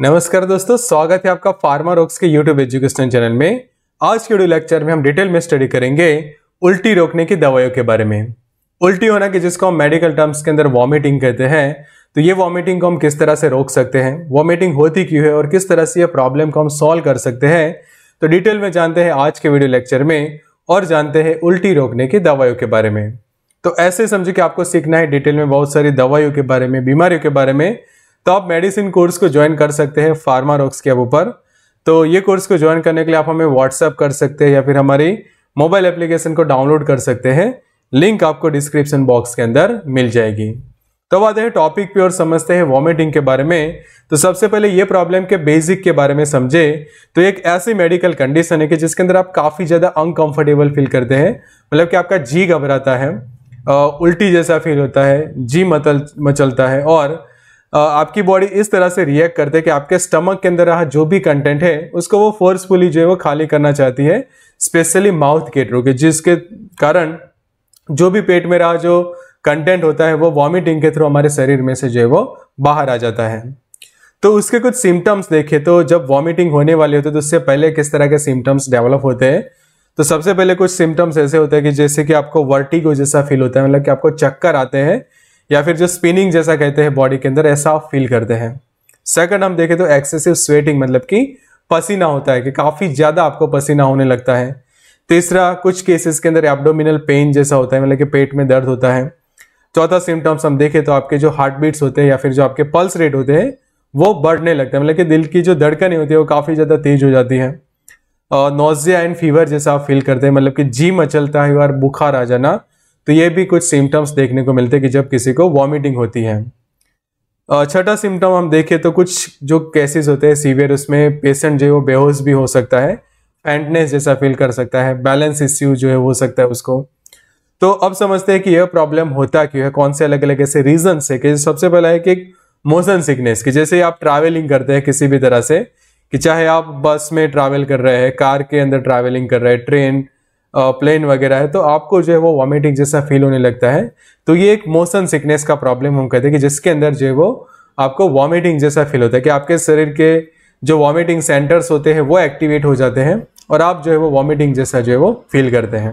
नमस्कार दोस्तों स्वागत है आपका फार्मा रोक्स के यूट्यूब एजुकेशन चैनल में आज के वीडियो लेक्चर में हम डिटेल में स्टडी करेंगे उल्टी रोकने की दवाइयों के बारे में उल्टी होना कि जिसको हम मेडिकल टर्म्स के अंदर वॉमिटिंग कहते हैं तो ये वॉमिटिंग को हम किस तरह से रोक सकते हैं वॉमिटिंग होती क्यों है और किस तरह से यह प्रॉब्लम को हम सॉल्व कर सकते हैं तो डिटेल में जानते हैं आज के वीडियो लेक्चर में और जानते हैं उल्टी रोकने की दवाइयों के बारे में तो ऐसे समझो कि आपको सीखना है डिटेल में बहुत सारी दवाइयों के बारे में बीमारियों के बारे में तो आप मेडिसिन कोर्स को ज्वाइन कर सकते हैं फार्मा रॉक्स के ऊपर तो ये कोर्स को ज्वाइन करने के लिए आप हमें व्हाट्सअप कर सकते हैं या फिर हमारी मोबाइल एप्लीकेशन को डाउनलोड कर सकते हैं लिंक आपको डिस्क्रिप्शन बॉक्स के अंदर मिल जाएगी तो आते हैं टॉपिक पे और समझते हैं वॉमिटिंग के बारे में तो सबसे पहले ये प्रॉब्लम के बेसिक के बारे में समझे तो एक ऐसी मेडिकल कंडीशन है कि जिसके अंदर आप काफ़ी ज़्यादा अनकंफर्टेबल फील करते हैं मतलब कि आपका जी घबराता है उल्टी जैसा फील होता है जी मतल मचलता है और आपकी बॉडी इस तरह से रिएक्ट करते हैं कि आपके स्टमक के अंदर रहा जो भी कंटेंट है उसको वो फोर्सफुली जो है वो खाली करना चाहती है स्पेशली माउथ के थ्रू जिसके कारण जो भी पेट में रहा जो कंटेंट होता है वो वॉमिटिंग के थ्रू हमारे शरीर में से जो है वो बाहर आ जाता है तो उसके कुछ सिम्टम्स देखे तो जब वॉमिटिंग होने वाली होती है तो उससे पहले किस तरह के सिम्टम्स डेवलप होते हैं तो सबसे पहले कुछ सिम्टम्स ऐसे होते हैं कि जैसे कि आपको वर्टिगो जैसा फील होता है मतलब कि आपको चक्कर आते हैं या फिर जो स्पिनिंग जैसा कहते हैं बॉडी के अंदर ऐसा फील करते हैं सेकंड हम देखें तो एक्सेसिव स्वेटिंग मतलब कि पसीना होता है कि काफ़ी ज़्यादा आपको पसीना होने लगता है तीसरा कुछ केसेस के अंदर एब्डोमिनल पेन जैसा होता है मतलब कि पेट में दर्द होता है चौथा सिम्टम्स हम देखें तो आपके जो हार्ट बीट्स होते हैं या फिर जो आपके पल्स रेट होते हैं वो बढ़ने लगते हैं मतलब कि दिल की जो धड़कनें होती है वो काफ़ी ज़्यादा तेज हो जाती है नोजिया एंड फीवर जैसा आप फील करते हैं मतलब कि जी मचलता है और बुखार आ जाना तो ये भी कुछ सिम्टम्स देखने को मिलते हैं कि जब किसी को वॉमिटिंग होती है छठा सिम्टम हम देखें तो कुछ जो केसेस होते हैं सीवियर उसमें पेशेंट जो है वो बेहोश भी हो सकता है फैंटनेस जैसा फील कर सकता है बैलेंस इश्यू जो है हो सकता है उसको तो अब समझते हैं कि यह प्रॉब्लम होता क्यों है कौन से अलग अलग ऐसे रीजन है कि सबसे पहला है कि मोशन सिकनेस कि जैसे आप ट्रैवलिंग करते हैं किसी भी तरह से कि चाहे आप बस में ट्रैवल कर रहे हैं कार के अंदर ट्रैवलिंग कर रहे हैं ट्रेन प्लेन वगैरह है तो आपको जो है वो वॉमिटिंग जैसा फील होने लगता है तो ये एक मोशन सिकनेस का प्रॉब्लम हम कहते हैं कि जिसके अंदर जो है वो आपको वॉमिटिंग जैसा फील होता है कि आपके शरीर के जो वॉमिटिंग सेंटर्स होते हैं वो एक्टिवेट हो जाते हैं और आप जो है वो वॉमिटिंग जैसा जो है वो फील करते हैं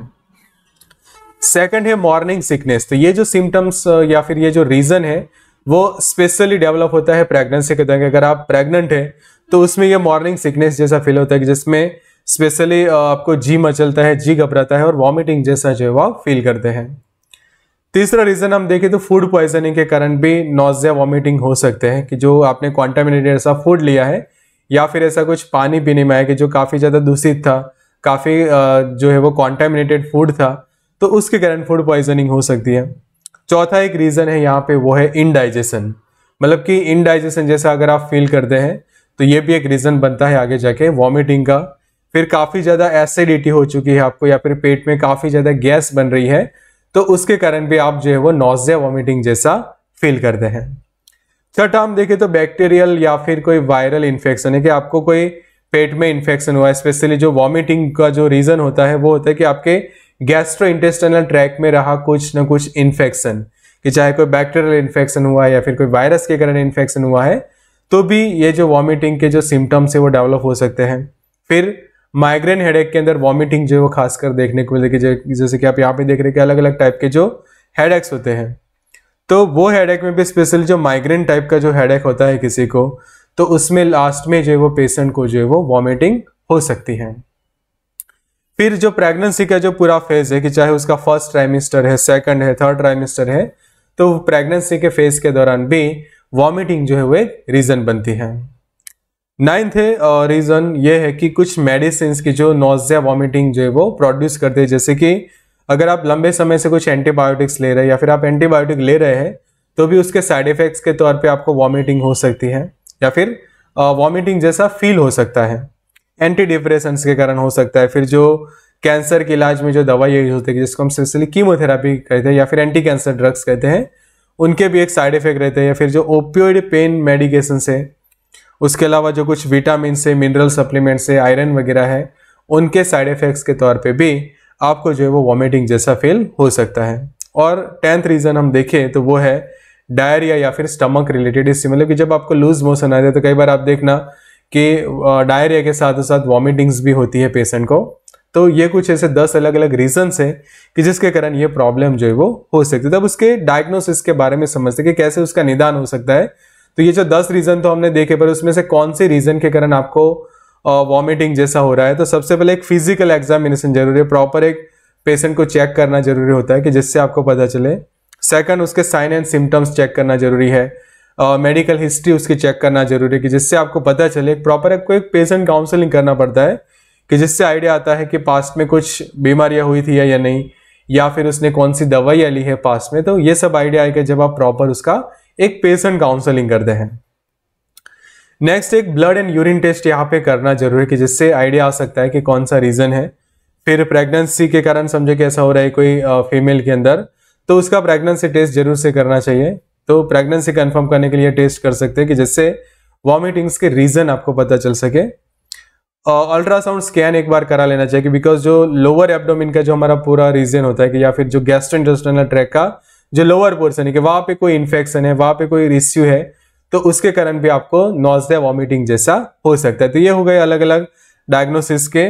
सेकेंड है मॉर्निंग सिकनेस तो ये जो सिम्टम्स या फिर ये जो रीज़न है वो स्पेशली डेवलप होता है प्रेगनेंसी के दौरान अगर आप प्रेग्नेंट हैं तो उसमें ये मॉर्निंग सिकनेस जैसा फील होता है कि जिसमें स्पेशली आपको जी मचलता है जी घबराता है और वॉमिटिंग जैसा जो है वह फील करते हैं तीसरा रीज़न हम देखें तो फूड पॉइजनिंग के कारण भी नोजिया वॉमिटिंग हो सकते हैं कि जो आपने क्वांटामिनेटेड ऐसा फूड लिया है या फिर ऐसा कुछ पानी पीने में आया कि जो काफ़ी ज़्यादा दूषित था काफ़ी जो है वो कॉन्टामिनेटेड फूड था तो उसके कारण फूड पॉइजनिंग हो सकती है चौथा एक रीज़न है यहाँ पे वो है इनडाइजेशन मतलब कि इनडाइजेशन जैसा अगर आप फील करते हैं तो ये भी एक रीज़न बनता है आगे जाके वॉमिटिंग का फिर काफ़ी ज़्यादा एसिडिटी हो चुकी है आपको या फिर पेट में काफ़ी ज़्यादा गैस बन रही है तो उसके कारण भी आप जो है वो नोजिया वॉमिटिंग जैसा फील करते हैं थर्ड हम देखें तो बैक्टीरियल या फिर कोई वायरल इन्फेक्शन है कि आपको कोई पेट में इन्फेक्शन हुआ स्पेशली जो वॉमिटिंग का जो रीज़न होता है वो होता है कि आपके गैस्ट्रो इंटेस्टाइनल ट्रैक में रहा कुछ ना कुछ इन्फेक्शन कि चाहे कोई बैक्टीरियल इन्फेक्शन हुआ है या फिर कोई वायरस के कारण इन्फेक्शन हुआ है तो भी ये जो वॉमिटिंग के जो सिम्टम्स है वो डेवलप हो सकते हैं फिर माइग्रेन हेडेक के अंदर वॉमिटिंग जो है वो खासकर देखने को मिलेगी जैसे कि आप यहाँ पे देख रहे हैं कि अलग अलग टाइप के जो हेडेक्स होते हैं तो वो हेडेक में भी स्पेशली जो माइग्रेन टाइप का जो हेडेक होता है किसी को तो उसमें लास्ट में जो है वो पेशेंट को जो है वो वॉमिटिंग हो सकती है फिर जो प्रेगनेंसी का जो पूरा फेज है कि चाहे उसका फर्स्ट ट्राइमिस्टर है सेकंड है थर्ड ट्राइमिस्टर है तो प्रेगनेंसी के फेज के दौरान भी वॉमिटिंग जो है वो एक रीज़न बनती है नाइन्थ रीज़न uh, ये है कि कुछ मेडिसिन की जो नोजिया वॉमिटिंग जो है वो प्रोड्यूस करते हैं जैसे कि अगर आप लंबे समय से कुछ एंटीबायोटिक्स ले रहे हैं या फिर आप एंटीबायोटिक ले रहे हैं तो भी उसके साइड इफ़ेक्ट्स के तौर पे आपको वॉमिटिंग हो सकती है या फिर वॉमिटिंग uh, जैसा फील हो सकता है एंटी डिप्रेशन के कारण हो सकता है फिर जो कैंसर के इलाज में जो दवाई यूज होती है जिसको हम स्पेशली कीमोथेरापी कहते हैं या फिर एंटी कैंसर ड्रग्स कहते हैं उनके भी एक साइड इफेक्ट रहते हैं या फिर जो ओपियोइड पेन मेडिकेशन है उसके अलावा जो कुछ विटामिन से मिनरल सप्लीमेंट्स से आयरन वगैरह है उनके साइड इफ़ेक्ट्स के तौर पे भी आपको जो है वो वॉमिटिंग जैसा फील हो सकता है और टेंथ रीज़न हम देखें तो वो है डायरिया या फिर स्टमक रिलेटेड इससे मतलब कि जब आपको लूज मोशन आ जाए तो कई बार आप देखना कि डायरिया के साथ साथ वॉमिटिंग्स भी होती है पेशेंट को तो ये कुछ ऐसे दस अलग अलग रीजन्स हैं कि जिसके कारण ये प्रॉब्लम जो है वो हो सकती है तब उसके डायग्नोसिस के बारे में समझते कि कैसे उसका निदान हो सकता है तो ये जो दस रीज़न तो हमने देखे पर उसमें से कौन से रीज़न के कारण आपको वॉमिटिंग जैसा हो रहा है तो सबसे पहले एक फिजिकल एग्जामिनेशन जरूरी है प्रॉपर एक पेशेंट को चेक करना जरूरी होता है कि जिससे आपको पता चले सेकंड उसके साइन एंड सिम्टम्स चेक करना जरूरी है मेडिकल uh, हिस्ट्री उसकी चेक करना जरूरी है कि जिससे आपको पता चले एक प्रॉपर आपको एक पेशेंट काउंसलिंग करना पड़ता है कि जिससे आइडिया आता है कि पास्ट में कुछ बीमारियां हुई थी या, या नहीं या फिर उसने कौन सी दवाइयाँ ली है पास्ट में तो ये सब आइडिया आएगा जब आप प्रॉपर उसका एक पेशेंट काउंसलिंग करते हैं नेक्स्ट एक ब्लड एंड यूरिन टेस्ट यहाँ पे करना जरूरी है कि जिससे आइडिया आ सकता है कि कौन सा रीज़न है फिर प्रेगनेंसी के कारण समझो कि ऐसा हो रहा है कोई फीमेल के अंदर तो उसका प्रेगनेंसी टेस्ट जरूर से करना चाहिए तो प्रेगनेंसी कंफर्म करने के लिए टेस्ट कर सकते हैं कि जिससे वॉमिटिंग्स के रीज़न आपको पता चल सके अल्ट्रासाउंड स्कैन एक बार करा लेना चाहिए बिकॉज जो लोअर एब्डोमिन का जो हमारा पूरा रीजन होता है कि या फिर जो गैस्ट्रो इंटेस्टाइनल ट्रैक का जो लोअर पोर्सन है कि वहां पे कोई इन्फेक्शन है वहां पे कोई इश्यू है तो उसके कारण भी आपको नॉजिया वॉमिटिंग जैसा हो सकता है तो ये हो गए अलग अलग डायग्नोसिस के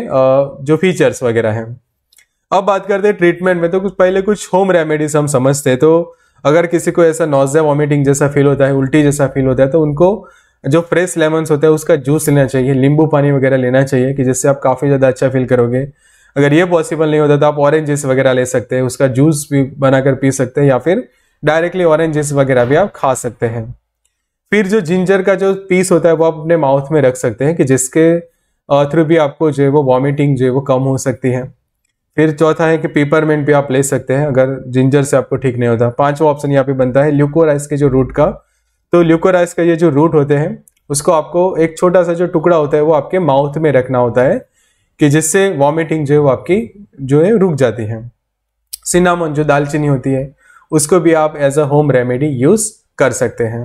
जो फीचर्स वगैरह हैं अब बात करते हैं ट्रीटमेंट में तो कुछ पहले कुछ होम रेमेडीज हम समझते हैं तो अगर किसी को ऐसा नॉजिया वॉमिटिंग जैसा फील होता है उल्टी जैसा फील होता है तो उनको जो फ्रेश लेमन्स होता है उसका जूस लेना चाहिए नींबू पानी वगैरह लेना चाहिए कि जिससे आप काफ़ी ज़्यादा अच्छा फील करोगे अगर ये पॉसिबल नहीं होता तो आप ऑरेंजेस वगैरह ले सकते हैं उसका जूस भी बनाकर पी सकते हैं या फिर डायरेक्टली ऑरेंजेस वगैरह भी आप खा सकते हैं फिर जो जिंजर का जो पीस होता है वो आप अपने माउथ में रख सकते हैं कि जिसके थ्रू भी आपको जो है वो वॉमिटिंग जो है वो कम हो सकती है फिर चौथा है कि पेपरमेंट भी आप ले सकते हैं अगर जिंजर से आपको ठीक नहीं होता पांचवा ऑप्शन यहाँ पे बनता है ल्यूकोराइस के जो रूट का तो ल्यूकोराइस का ये जो रूट होते हैं उसको आपको एक छोटा सा जो टुकड़ा होता है वो आपके माउथ में रखना होता है कि जिससे वॉमिटिंग जो है वो आपकी जो है रुक जाती है सिनामन जो दालचीनी होती है उसको भी आप as a home remedy use कर सकते हैं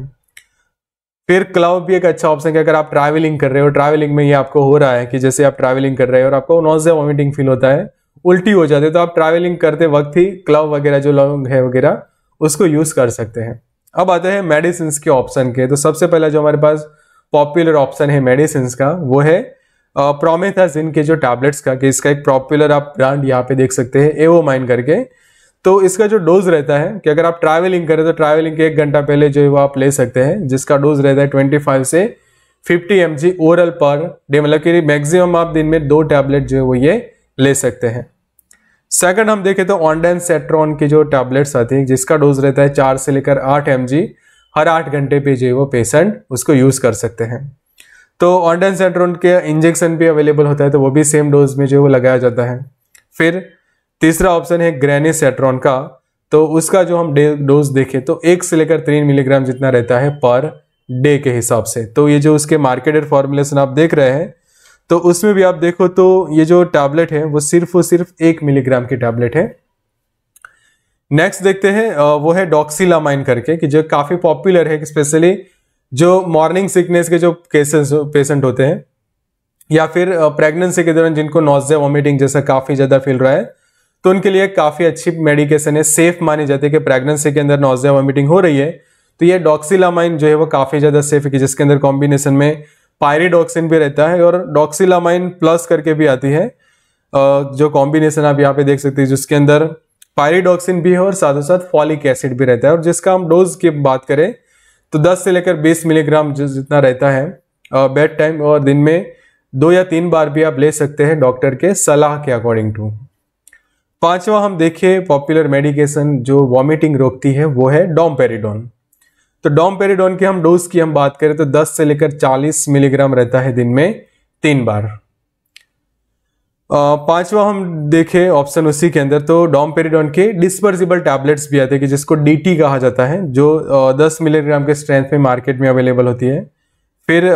फिर क्लाउ भी एक अच्छा ऑप्शन है अगर आप ट्रैवलिंग कर रहे हो ट्रैवलिंग में ये आपको हो रहा है कि जैसे आप ट्रैवलिंग कर रहे हो और आपको नोजिया वॉमिटिंग फील होता है उल्टी हो जाती है तो आप ट्रैवलिंग करते वक्त ही क्लाउ वगैरह जो लौंग है वगैरह उसको यूज़ कर सकते हैं अब आते हैं मेडिसिन के ऑप्शन के तो सबसे पहला जो हमारे पास पॉपुलर ऑप्शन है मेडिसिन का वो है प्रोमे के जो टैबलेट्स का कि इसका एक पॉपुलर आप ब्रांड यहाँ पे देख सकते हैं एवो माइन करके तो इसका जो डोज रहता है कि अगर आप ट्रैवलिंग करें तो ट्रैवलिंग के एक घंटा पहले जो है वो आप ले सकते हैं जिसका डोज रहता है ट्वेंटी फाइव से fifty m g oral per day मतलब कि मैक्सिमम आप दिन में दो टैबलेट जो है वो ये ले सकते हैं सेकंड हम देखें तो ऑनडेन सेट्रॉन की जो टैबलेट्स आती हैं जिसका डोज रहता है चार से लेकर आठ एम हर आठ घंटे पे जो है वो पेशेंट उसको यूज़ कर सकते हैं तो सेंट्रोन के इंजेक्शन भी अवेलेबल होता है तो वो भी सेम डोज में जो है वो लगाया जाता है फिर तीसरा ऑप्शन है सेट्रॉन का तो उसका जो हम डोज देखें तो एक से लेकर तीन मिलीग्राम जितना रहता है पर डे के हिसाब से तो ये जो उसके मार्केटेड फॉर्मुलेशन आप देख रहे हैं तो उसमें भी आप देखो तो ये जो टैबलेट है वो सिर्फ और सिर्फ एक मिलीग्राम की टैबलेट है नेक्स्ट देखते हैं वो है डॉक्सिलामाइन करके कि जो काफ़ी पॉपुलर है स्पेशली जो मॉर्निंग सिकनेस के जो केसेस पेशेंट होते हैं या फिर प्रेगनेंसी के दौरान जिनको नॉजिया वॉमिटिंग जैसा काफ़ी ज़्यादा फील रहा है तो उनके लिए काफ़ी अच्छी मेडिकेशन है सेफ मानी जाती है कि प्रेगनेंसी के अंदर नोजिया वॉमिटिंग हो रही है तो ये डॉक्सिलामाइन जो है वो काफ़ी ज़्यादा सेफ है जिसके अंदर कॉम्बिनेशन में पायरीडॉक्सिन भी रहता है और डॉक्सिलामाइन प्लस करके भी आती है जो कॉम्बिनेशन आप यहाँ पे देख सकते हैं जिसके अंदर पायरीडॉक्सिन भी है और साथ साथ फॉलिक एसिड भी रहता है और जिसका हम डोज की बात करें तो 10 से लेकर 20 मिलीग्राम जो जितना रहता है बेड टाइम और दिन में दो या तीन बार भी आप ले सकते हैं डॉक्टर के सलाह के अकॉर्डिंग टू पांचवा हम देखें पॉपुलर मेडिकेशन जो वॉमिटिंग रोकती है वो है डोमपेरिडोन तो डोमपेरिडोन के हम डोज की हम बात करें तो 10 से लेकर 40 मिलीग्राम रहता है दिन में तीन बार पांचवा हम देखें ऑप्शन उसी के अंदर तो डॉम पेरीडॉन के डिस्पर्जिबल टैबलेट्स भी आते हैं कि जिसको डी कहा जाता है जो दस मिलीग्राम के स्ट्रेंथ में मार्केट में अवेलेबल होती है फिर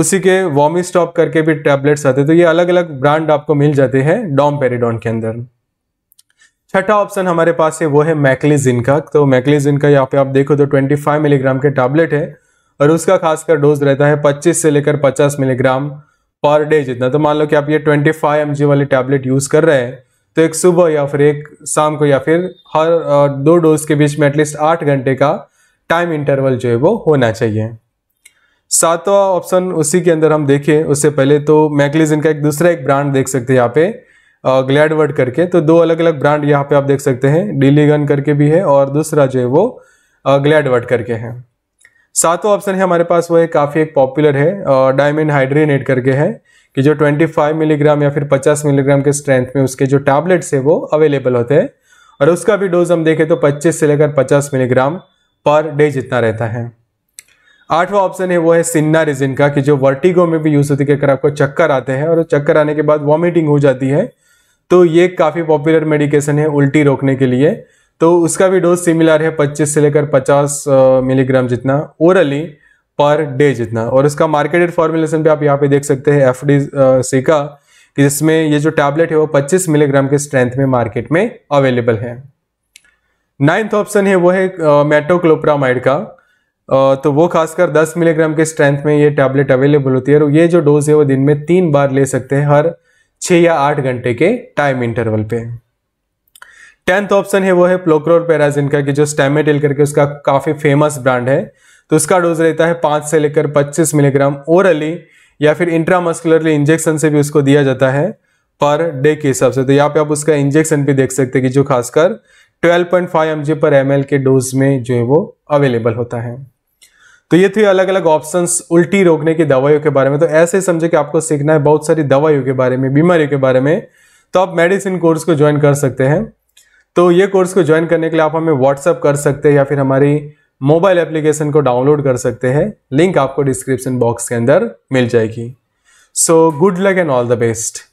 उसी के वॉमिंग स्टॉप करके भी टैबलेट्स आते हैं तो ये अलग अलग ब्रांड आपको मिल जाते हैं डॉम पेरीडॉन के अंदर छठा ऑप्शन हमारे पास है वो है मैकलीजिन का तो मैकलीजिन का यहाँ पे आप देखो तो 25 मिलीग्राम के टैबलेट है और उसका खासकर डोज रहता है 25 से लेकर 50 मिलीग्राम पर डे जितना तो मान लो कि आप ये ट्वेंटी फाइव एम जी वाली टैबलेट यूज़ कर रहे हैं तो एक सुबह या फिर एक शाम को या फिर हर दो डोज के बीच में एटलीस्ट आठ घंटे का टाइम इंटरवल जो है वो होना चाहिए सातवां ऑप्शन उसी के अंदर हम देखें उससे पहले तो मैकलिजन का एक दूसरा एक ब्रांड देख सकते हैं यहाँ पे ग्लैडवर्ड करके तो दो अलग अलग ब्रांड यहाँ पे आप देख सकते हैं डीलीगन करके भी है और दूसरा जो है वो ग्लैडवर्ड करके है सातवा ऑप्शन है हमारे पास वो है काफ़ी एक पॉपुलर है डायमंड हाइड्रेनेट करके है कि जो 25 मिलीग्राम या फिर 50 मिलीग्राम के स्ट्रेंथ में उसके जो टैबलेट्स है वो अवेलेबल होते हैं और उसका भी डोज हम देखें तो 25 से लेकर 50 मिलीग्राम पर डे जितना रहता है आठवां ऑप्शन है वो है सिन्ना रिजिन का कि जो वर्टिगो में भी यूज़ होती है अगर आपको चक्कर आते हैं और चक्कर आने के बाद वॉमिटिंग हो जाती है तो ये काफ़ी पॉपुलर मेडिकेशन है उल्टी रोकने के लिए तो उसका भी डोज सिमिलर है पच्चीस से लेकर पचास मिलीग्राम जितना ओरली पर डे जितना और उसका मार्केटेड फॉर्मुलेशन भी आप यहाँ पे देख सकते हैं एफ डी सी का कि जिसमें ये जो टैबलेट है वो 25 मिलीग्राम के स्ट्रेंथ में मार्केट में अवेलेबल है नाइन्थ ऑप्शन है वो है मेटोक्लोप्रामाइड का आ, तो वो खासकर 10 मिलीग्राम के स्ट्रेंथ में ये टैबलेट अवेलेबल होती है और ये जो डोज है वो दिन में तीन बार ले सकते हैं हर छः या आठ घंटे के टाइम इंटरवल पे टेंथ ऑप्शन है वो है प्लोक्रोर पेराजिन का कि जो स्टेमेटिल करके उसका काफ़ी फेमस ब्रांड है तो उसका डोज रहता है पांच से लेकर पच्चीस मिलीग्राम ओरली या फिर इंट्रामस्कुलरली इंजेक्शन से भी उसको दिया जाता है पर डे के हिसाब से तो यहाँ पे आप उसका इंजेक्शन भी देख सकते हैं कि जो खासकर 12.5 पॉइंट पर एम के डोज में जो है वो अवेलेबल होता है तो ये थे अलग अलग ऑप्शंस उल्टी रोकने की दवाइयों के बारे में तो ऐसे समझे कि आपको सीखना है बहुत सारी दवाइयों के बारे में बीमारियों के बारे में तो आप मेडिसिन कोर्स को ज्वाइन कर सकते हैं तो ये कोर्स को ज्वाइन करने के लिए आप हमें व्हाट्सअप कर सकते हैं या फिर हमारी मोबाइल एप्लीकेशन को डाउनलोड कर सकते हैं लिंक आपको डिस्क्रिप्शन बॉक्स के अंदर मिल जाएगी so good luck and all the best